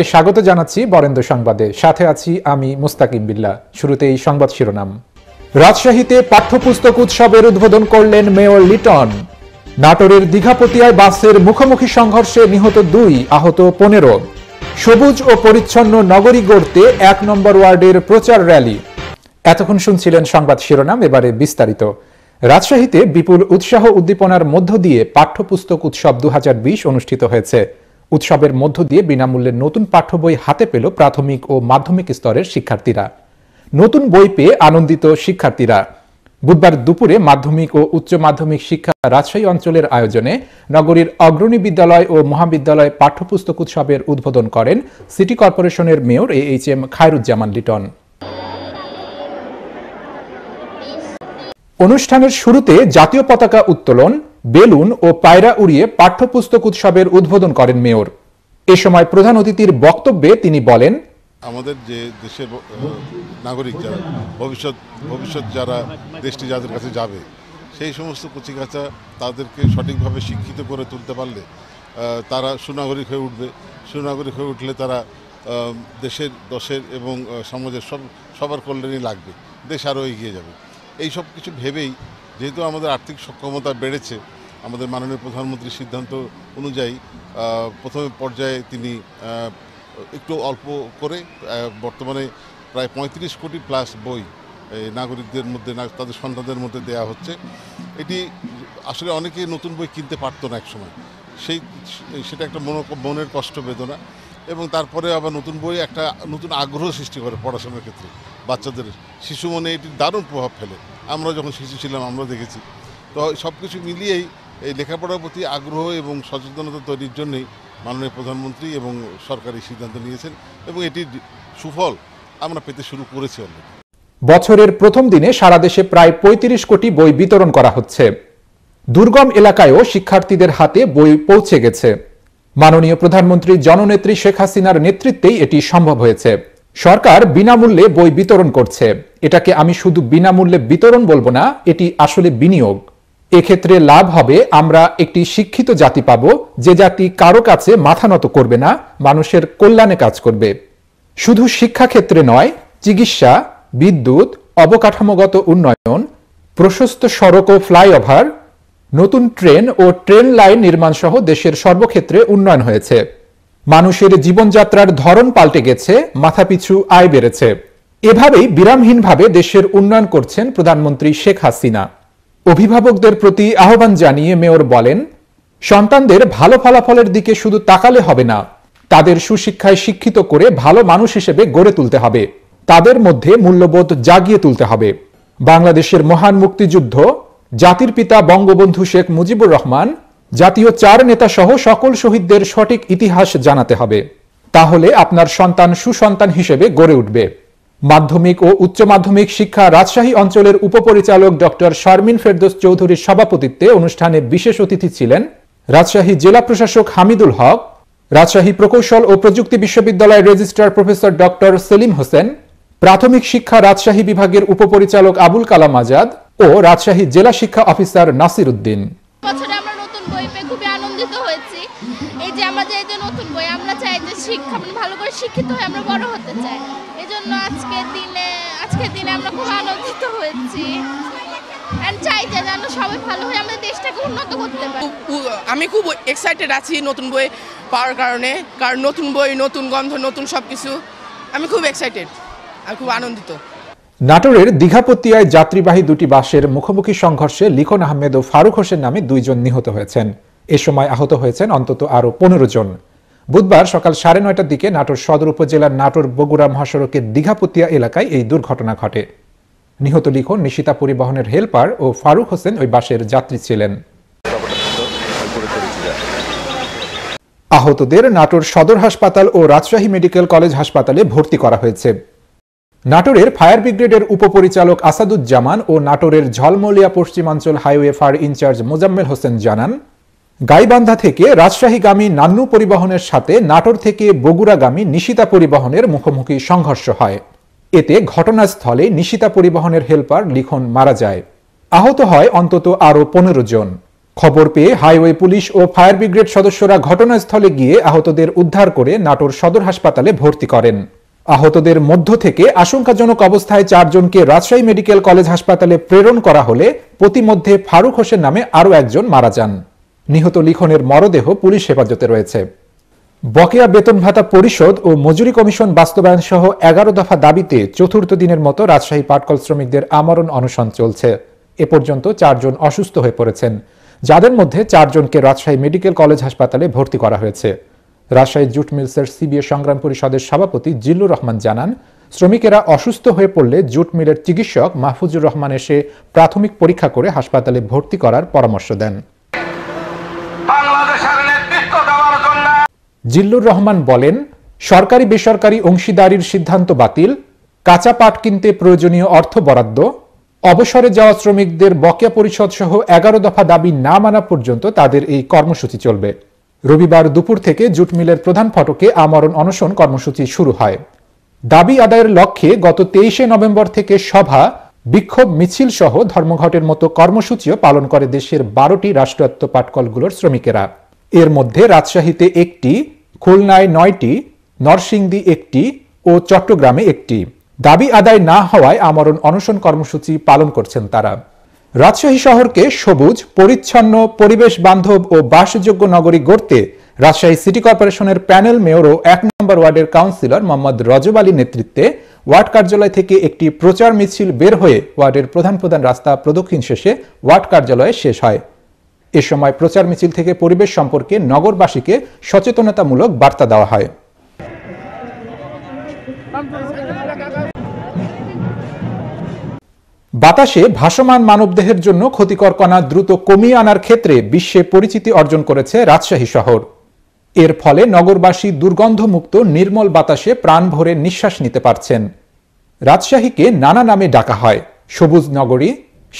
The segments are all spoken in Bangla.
কে স্বাগত জানাচ্ছি বরেন্দ্র সংবাদে সাথে আছি আমি মুস্তাকিম বিল্লা শুরুতেই সংবাদ শিরোনাম রাজশাহীতে পাঠ্যপুস্তক উৎসবের উদ্বোধন করলেন মেয়র লিটন নাটোরের দীঘাপতিয়ায় বাসের মুখোমুখি সংঘর্ষে নিহত দুই আহত পনেরো সবুজ ও পরিচ্ছন্ন নগরী গড়তে এক নম্বর ওয়ার্ডের প্রচার র্যালি এতক্ষণ শুনছিলেন সংবাদ শিরোনাম এবারে বিস্তারিত রাজশাহীতে বিপুল উৎসাহ উদ্দীপনার মধ্য দিয়ে পাঠ্যপুস্তক উৎসব দু অনুষ্ঠিত হয়েছে উৎসবের মধ্য দিয়ে বিনামূল্যে নতুন পাঠ্য বই হাতে পেল প্রাথমিক ও মাধ্যমিক স্তরের শিক্ষার্থীরা নতুন বই পেয়ে আনন্দিত শিক্ষার্থীরা বুধবার দুপুরে মাধ্যমিক ও উচ্চ মাধ্যমিক শিক্ষা রাজশাহী অঞ্চলের আয়োজনে নগরীর অগ্রণী বিদ্যালয় ও মহাবিদ্যালয় পাঠ্যপুস্তক উৎসবের উদ্বোধন করেন সিটি কর্পোরেশনের mayor A H M Khairuzzaman Liton অনুষ্ঠানের শুরুতে জাতীয় পতাকা উত্তোলন বেলুন ও পায়রা উড়িয়ে পাঠ্যপুস্তক উৎসবের উদ্বোধন করেন মেয়র এ সময় প্রধান অতিথির বক্তব্যে তিনি বলেন আমাদের যে দেশের নাগরিক যারা ভবিষ্যৎ ভবিষ্যৎ যারা দেশটি যাদের কাছে যাবে সেই সমস্ত কুচিকাচা তাদেরকে সঠিকভাবে শিক্ষিত করে তুলতে পারলে তারা সুনাগরিক হয়ে উঠবে সুনাগরিক হয়ে উঠলে তারা দেশের দশের এবং সমাজের সব সবার কল্যাণই লাগবে দেশ আরও এগিয়ে যাবে এই সব কিছু ভেবেই যেহেতু আমাদের আর্থিক সক্ষমতা বেড়েছে আমাদের মাননীয় প্রধানমন্ত্রীর সিদ্ধান্ত অনুযায়ী প্রথমে পর্যায়ে তিনি একটু অল্প করে বর্তমানে প্রায় পঁয়ত্রিশ কোটি প্লাস বই নাগরিকদের মধ্যে তাদের সন্তানদের মধ্যে দেয়া হচ্ছে এটি আসলে অনেকে নতুন বই কিনতে পারতো না একসময় সেই সেটা একটা মন মনের কষ্ট বেদনা এবং তারপরে আবার নতুন বই একটা নতুন আগ্রহ সৃষ্টি করে পড়াশোনার ক্ষেত্রে বাচ্চাদের শিশু মনে এটি দারুণ প্রভাব ফেলে আমরা যখন শিশু ছিলাম আমরা দেখেছি তো সব কিছু মিলিয়েই এই লেখাপড়ার প্রতি আগ্রহ এবং সচেতনতা তৈরির জন্যই মাননীয় প্রধানমন্ত্রী এবং সরকার এই সিদ্ধান্ত নিয়েছেন এবং এটির সুফল আমরা পেতে শুরু করেছি বছরের প্রথম দিনে সারা দেশে প্রায় ৩৫ কোটি বই বিতরণ করা হচ্ছে দুর্গম এলাকায়ও শিক্ষার্থীদের হাতে বই পৌঁছে গেছে মাননীয় প্রধানমন্ত্রী জননেত্রী শেখ হাসিনার নেতৃত্বেই এটি সম্ভব হয়েছে সরকার বিনামূল্যে বই বিতরণ করছে এটাকে আমি শুধু বিনামূল্যে বিতরণ বলবো না এটি আসলে বিনিয়োগ এক্ষেত্রে লাভ হবে আমরা একটি শিক্ষিত জাতি পাব যে জাতি কারো কাছে মাথা নত করবে না মানুষের কল্যাণে কাজ করবে শুধু শিক্ষাক্ষেত্রে নয় চিকিৎসা বিদ্যুৎ অবকাঠামোগত উন্নয়ন প্রশস্ত সড়ক ও ফ্লাইওভার নতুন ট্রেন ও ট্রেন লাইন নির্মাণ সহ দেশের সর্বক্ষেত্রে উন্নয়ন হয়েছে মানুষের জীবনযাত্রার ধরন পাল্টে গেছে মাথাপিছু আয় বেড়েছে এভাবেই বিরামহীনভাবে দেশের উন্নয়ন করছেন প্রধানমন্ত্রী শেখ হাসিনা অভিভাবকদের প্রতি আহ্বান জানিয়ে মেয়র বলেন সন্তানদের ভালো ফলাফলের দিকে শুধু তাকালে হবে না তাদের সুশিক্ষায় শিক্ষিত করে ভালো মানুষ হিসেবে গড়ে তুলতে হবে তাদের মধ্যে মূল্যবোধ জাগিয়ে তুলতে হবে বাংলাদেশের মহান মুক্তিযুদ্ধ জাতির পিতা বঙ্গবন্ধু শেখ মুজিবুর রহমান জাতীয় চার নেতা সহ সকল শহীদদের সঠিক ইতিহাস জানাতে হবে তাহলে আপনার সন্তান সুসন্তান হিসেবে গড়ে উঠবে মাধ্যমিক ও উচ্চ মাধ্যমিক শিক্ষা রাজশাহী অঞ্চলের উপপরিচালক ডক্টর শারমিন ফেরদোস চৌধুরীর সভাপতিত্বে অনুষ্ঠানে বিশেষ অতিথি ছিলেন রাজশাহী জেলা প্রশাসক হামিদুল হক রাজশাহী প্রকৌশল ও প্রযুক্তি বিশ্ববিদ্যালয়ের registrar professor doctor Selim Hossain প্রাথমিক শিক্ষা রাজশাহী বিভাগের উপপরিচালক আবুল কালাম আজাদ ও রাজশাহী জেলা শিক্ষা অফিসার নাসির উদ্দিন বই পেয়ে খুবই আনন্দিত হয়েছি এই যে আমরা যে এই যে নতুন বই আমরা চাই যে শিক্ষা মানে ভালো করে শিক্ষিত হয়ে আমরা বড় হতে চাই এই জন্য আজকের দিনে আজকের দিনে আমরা খুব আনন্দিত হয়েছি যেন সবাই উন্নত আমি খুব এক্সাইটেড আছি নতুন বই পাওয়ার কারণে কারণ নতুন বই নতুন গন্ধ নতুন সব কিছু আমি খুব এক্সাইটেড আর খুব আনন্দিত নাটোরের দীঘাপতিয়ায় যাত্রীবাহী দুটি বাসের মুখোমুখি সংঘর্ষে লিখন আহমেদ ও ফারুক হোসেন নামে দুইজন নিহত হয়েছেন এ সময় আহত হয়েছেন অন্তত আরও পনেরো জন বুধবার সকাল সাড়ে নয়টার দিকে নাটোর সদর উপজেলার নাটোর বগুড়া মহাসড়কের দীঘাপতিয়া এলাকায় এই দুর্ঘটনা ঘটে নিহত লিখন নিশিতা পরিবহনের হেলপার ও ফারুক হোসেন ওই বাসের যাত্রী ছিলেন আহতদের নাটোর সদর হাসপাতাল ও রাজশাহী মেডিকেল কলেজ হাসপাতালে ভর্তি করা হয়েছে নাটোরের ফায়ার ব্রিগেডের উপপরিচালক আসাদুজ্জামান ও নাটোরের ঝলমলিয়া পশ্চিমাঞ্চল highway fire in charge Mozammel Hossain জানান গাইবান্ধা থেকে রাজশাহীগামী নান্নু পরিবহনের সাথে নাটোর থেকে বগুড়াগামী নিশিতা পরিবহনের মুখোমুখি সংঘর্ষ হয় এতে ঘটনাস্থলে নিশিতা পরিবহনের হেলপার লিখন মারা যায় আহত হয় অন্তত আরও পনেরো জন খবর পেয়ে হাইওয়ে পুলিশ ও ফায়ার ব্রিগেড সদস্যরা ঘটনাস্থলে গিয়ে আহতদের উদ্ধার করে নাটোর সদর হাসপাতালে ভর্তি করেন আহতদের মধ্য থেকে আশঙ্কাজনক অবস্থায় চারজনকে রাজশাহী মেডিকেল কলেজ হাসপাতালে প্রেরণ করা হলে প্রতিমধ্যে ফারুক হোসেন নামে আরও একজন মারা যান নিহত লিখনের মরদেহ পুলিশ হেফাজতে রয়েছে বকেয়া বেতন ভাতা পরিষদ ও মজুরি কমিশন বাস্তবায়ন সহ এগারো দফা দাবিতে চতুর্থ দিনের মতো রাজশাহী পাটকল শ্রমিকদের আমরণ অনশন চলছে এ পর্যন্ত চারজন অসুস্থ হয়ে পড়েছেন যাদের মধ্যে চারজনকে রাজশাহী মেডিকেল কলেজ হাসপাতালে ভর্তি করা হয়েছে রাজশাহী জুট মিলসের সিবিএ সংগ্রাম পরিষদের সভাপতি জিল্লুর রহমান জানান শ্রমিকেরা অসুস্থ হয়ে পড়লে জুট মিলের চিকিৎসক মাহফুজুর রহমান এসে প্রাথমিক পরীক্ষা করে হাসপাতালে ভর্তি করার পরামর্শ দেন জিল্লুর রহমান বলেন সরকারি বেসরকারি অংশীদারির সিদ্ধান্ত বাতিল কাঁচা পাট কিনতে প্রয়োজনীয় অর্থ বরাদ্দ অবসরে যাওয়া শ্রমিকদের বকেয়া পরিষদ সহ এগারো দফা দাবি না মানা পর্যন্ত তাদের এই কর্মসূচি চলবে রবিবার দুপুর থেকে জুট মিলের প্রধান ফটকে আমরণ অনশন কর্মসূচি শুরু হয় দাবি আদায়ের লক্ষ্যে গত তেইশে নভেম্বর থেকে সভা বিক্ষোভ মিছিল সহ ধর্মঘটের মতো কর্মসূচিও পালন করে দেশের বারোটি রাষ্ট্রায়ত্ত পাটকলগুলোর শ্রমিকেরা এর মধ্যে রাজশাহীতে একটি খুলনায় নয়টি নরসিংদী একটি ও চট্টগ্রামে একটি দাবি আদায় না হওয়ায় আমরণ অনশন কর্মসূচি পালন করছেন তারা রাজশাহী শহরকে সবুজ পরিচ্ছন্ন পরিবেশ বান্ধব ও বাসযোগ্য নগরী গড়তে রাজশাহী সিটি কর্পোরেশনের প্যানেল মেয়র ও এক নম্বর ওয়ার্ডের কাউন্সিলর মোহাম্মদ রজব আলী নেতৃত্বে ওয়ার্ড কার্যালয় থেকে একটি প্রচার মিছিল বের হয়ে ওয়ার্ডের প্রধান প্রধান রাস্তা প্রদক্ষিণ শেষে ওয়ার্ড কার্যালয়ে শেষ হয় এ সময় প্রচার মিছিল থেকে পরিবেশ সম্পর্কে নগরবাসীকে সচেতনতামূলক বার্তা দেওয়া হয় বাতাসে ভাসমান মানবদেহের জন্য ক্ষতিকর কণা দ্রুত কমিয়ে আনার ক্ষেত্রে বিশ্বে পরিচিতি অর্জন করেছে রাজশাহী শহর এর ফলে নগরবাসী দুর্গন্ধমুক্ত নির্মল বাতাসে প্রাণ ভরে নিঃশ্বাস নিতে পারছেন রাজশাহীকে নানা নামে ডাকা হয় সবুজ নগরী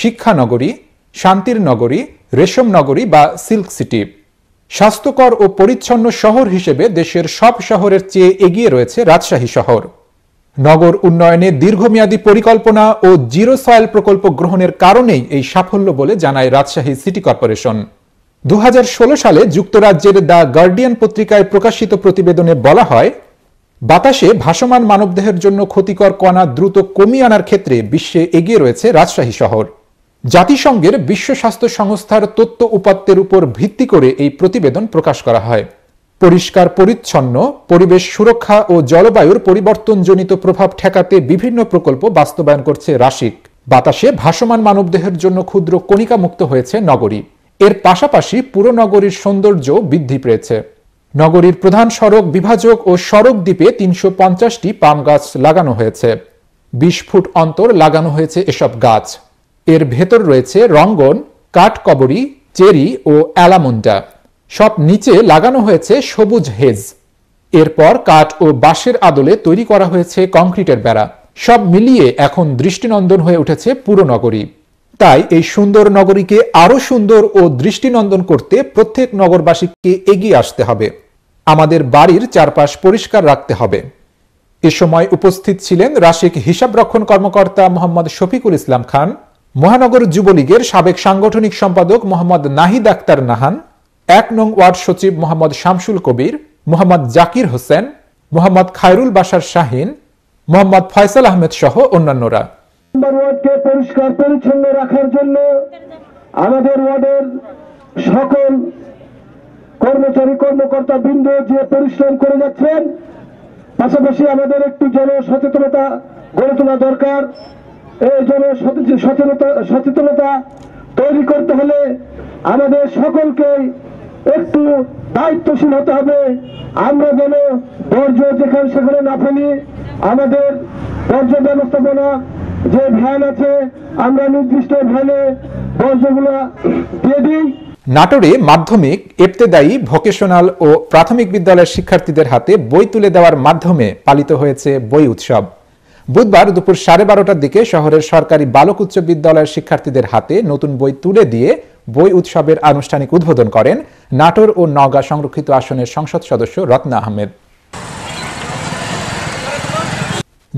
শিক্ষা নগরী শান্তির নগরী রেশম নগরী বা সিল্ক সিটি স্বাস্থ্যকর ও পরিচ্ছন্ন শহর হিসেবে দেশের সব শহরের চেয়ে এগিয়ে রয়েছে রাজশাহী শহর নগর উন্নয়নে দীর্ঘমেয়াদী পরিকল্পনা ও জিরো সয়েল প্রকল্প গ্রহণের কারণেই এই সাফল্য বলে জানায় রাজশাহী সিটি কর্পোরেশন দু সালে যুক্তরাজ্যের দ্য গার্ডিয়ান পত্রিকায় প্রকাশিত প্রতিবেদনে বলা হয় বাতাসে ভাসমান মানবদেহের জন্য ক্ষতিকর কণা দ্রুত কমিয়ে আনার ক্ষেত্রে বিশ্বে এগিয়ে রয়েছে রাজশাহী শহর জাতিসংঘের বিশ্ব স্বাস্থ্য সংস্থার তথ্য উপাত্তের উপর ভিত্তি করে এই প্রতিবেদন প্রকাশ করা হয় পরিষ্কার পরিচ্ছন্ন পরিবেশ সুরক্ষা ও জলবায়ুর পরিবর্তনজনিত প্রভাব ঠেকাতে বিভিন্ন প্রকল্প বাস্তবায়ন করছে রাশিক বাতাসে ভাসমান মানবদেহের জন্য ক্ষুদ্র কণিকা মুক্ত হয়েছে নগরী এর পাশাপাশি পুরো নগরীর সৌন্দর্য বৃদ্ধি পেয়েছে নগরীর প্রধান সড়ক বিভাজক ও সড়ক দ্বীপে তিনশো পঞ্চাশটি পাম গাছ লাগানো হয়েছে বিশ ফুট অন্তর লাগানো হয়েছে এসব গাছ এর ভেতর রয়েছে রঙ্গন কাঠকবরী চেরি ও অ্যালামুন্ডা সব নিচে লাগানো হয়েছে সবুজ হেজ এরপর কাঠ ও বাঁশের আদলে তৈরি করা হয়েছে কংক্রিটের বেড়া সব মিলিয়ে এখন দৃষ্টিনন্দন হয়ে উঠেছে পুরো নগরী তাই এই সুন্দর নগরীকে আরও সুন্দর ও দৃষ্টিনন্দন করতে প্রত্যেক নগরবাসীকে এগিয়ে আসতে হবে আমাদের বাড়ির চারপাশ পরিষ্কার রাখতে হবে এ সময় উপস্থিত ছিলেন রাশিক হিসাবরক্ষণ কর্মকর্তা মোহাম্মদ শফিকুল ইসলাম খান মহানগর যুবলীগের সাবেক সাংগঠনিক সম্পাদক মোহাম্মদ নাহিদ আক্তার নাহান এক নং ওয়ার্ড সচিব মোহাম্মদ শামসুল কবির মোহাম্মদ জাকির হোসেন মোহাম্মদ খায়রুল বাসার শাহিন মোহাম্মদ ফয়সাল আহমেদ সহ অন্যান্যরা পরিষ্কার পরিচ্ছন্ন রাখার জন্য আমাদের ওয়ার্ডের সকল কর্মচারী কর্মকর্তা বৃন্দ যে পরিশ্রম করে যাচ্ছেন পাশাপাশি আমাদের একটু জনসচেতনতা গড়ে তোলা দরকার এই জনসচেতনতা সচেতনতা তৈরি করতে হলে আমাদের সকলকে একটু দায়িত্বশীল হতে হবে আমরা যেন বর্জ্য যেখানে সেখানে না ফেলি আমাদের বর্জ্য ব্যবস্থাপনা যে ভ্যান আছে আমরা নির্দিষ্ট ভ্যানে বর্জ্যগুলো দিয়ে দিই নাটোরে মাধ্যমিক এপ্তেদায়ী ভোকেশনাল ও প্রাথমিক বিদ্যালয়ের শিক্ষার্থীদের হাতে বই তুলে দেওয়ার মাধ্যমে পালিত হয়েছে বই উৎসব বুধবার দুপুর সাড়ে বারোটার দিকে শহরের সরকারি বালক উচ্চ বিদ্যালয়ের শিক্ষার্থীদের হাতে নতুন বই তুলে দিয়ে বই উৎসবের আনুষ্ঠানিক উদ্বোধন করেন নাটোর ও নগা সংরক্ষিত আসনের সংসদ সদস্য রত্না আহমেদ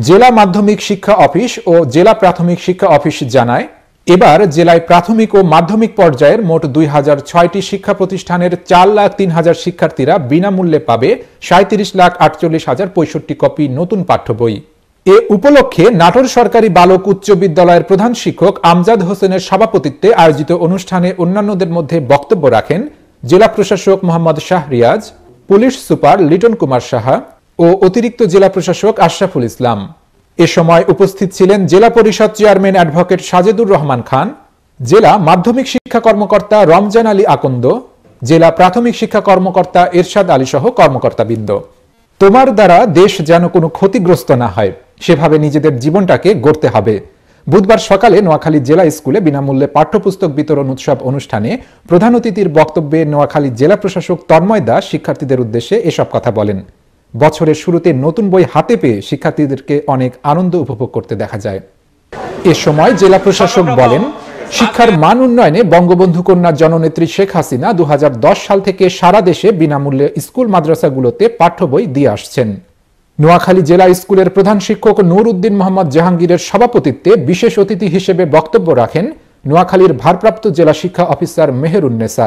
জেলা মাধ্যমিক শিক্ষা অফিস ও জেলা প্রাথমিক শিক্ষা অফিস জানায় এবার জেলায় প্রাথমিক ও মাধ্যমিক পর্যায়ের মোট দুই হাজার ছয়টি শিক্ষা প্রতিষ্ঠানের চার লাখ তিন হাজার শিক্ষার্থীরা বিনামূল্যে পাবে সাঁত্রিশ লাখ আটচল্লিশ হাজার পঁয়ষট্টি কপি নতুন পাঠ্য বই এ উপলক্ষে নাটোর সরকারি বালক উচ্চ বিদ্যালয়ের প্রধান শিক্ষক আমজাদ হোসেনের সভাপতিত্বে আয়োজিত অনুষ্ঠানে অন্যান্যদের মধ্যে বক্তব্য রাখেন জেলা প্রশাসক মোহাম্মদ শাহরিয়াজ পুলিশ সুপার লিটন কুমার সাহা ও অতিরিক্ত জেলা প্রশাসক আশরাফুল ইসলাম এ সময় উপস্থিত ছিলেন জেলা পরিষদ চেয়ারম্যান অ্যাডভোকেট সাজেদুর রহমান খান জেলা মাধ্যমিক শিক্ষা কর্মকর্তা রমজান আলী আকন্দ জেলা প্রাথমিক শিক্ষা কর্মকর্তা এরশাদ আলী সহ কর্মকর্তাবৃন্দ তোমার দ্বারা দেশ যেন কোনো ক্ষতিগ্রস্ত না হয় সেভাবে নিজেদের জীবনটাকে গড়তে হবে বুধবার সকালে নোয়াখালী জেলা স্কুলে বিনামূল্যে পাঠ্যপুস্তক বিতরণ উৎসব অনুষ্ঠানে প্রধান অতিথির বক্তব্যে নোয়াখালী জেলা প্রশাসক তন্ময় দাস শিক্ষার্থীদের উদ্দেশ্যে এসব কথা বলেন বছরের শুরুতে নতুন বই হাতে পেয়ে শিক্ষার্থীদেরকে অনেক আনন্দ উপভোগ করতে দেখা যায় এ সময় জেলা প্রশাসক বলেন শিক্ষার মান উন্নয়নে বঙ্গবন্ধু কন্যা জননেত্রী শেখ হাসিনা দু সাল থেকে সারা দেশে বিনামূল্যে স্কুল মাদ্রাসাগুলোতে পাঠ্য বই দিয়ে আসছেন নোয়াখালী জেলা স্কুলের প্রধান শিক্ষক নূর উদ্দিন মোহাম্মদ জাহাঙ্গীরের সভাপতিত্বে বিশেষ অতিথি হিসেবে বক্তব্য রাখেন নোয়াখালীর ভারপ্রাপ্ত জেলা শিক্ষা অফিসার মেহেরুন্নেসা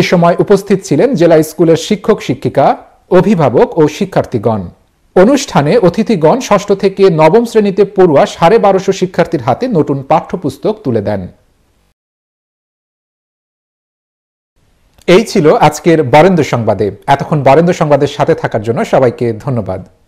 এ সময় উপস্থিত ছিলেন জেলা স্কুলের শিক্ষক শিক্ষিকা অভিভাবক ও শিক্ষার্থীগণ অনুষ্ঠানে অতিথিগণ ষষ্ঠ থেকে নবম শ্রেণীতে পড়ুয়া সাড়ে বারোশো শিক্ষার্থীর হাতে নতুন পাঠ্যপুস্তক তুলে দেন এই ছিল আজকের বরেন্দ্র সংবাদে এতক্ষণ বরেন্দ্র সংবাদের সাথে থাকার জন্য সবাইকে ধন্যবাদ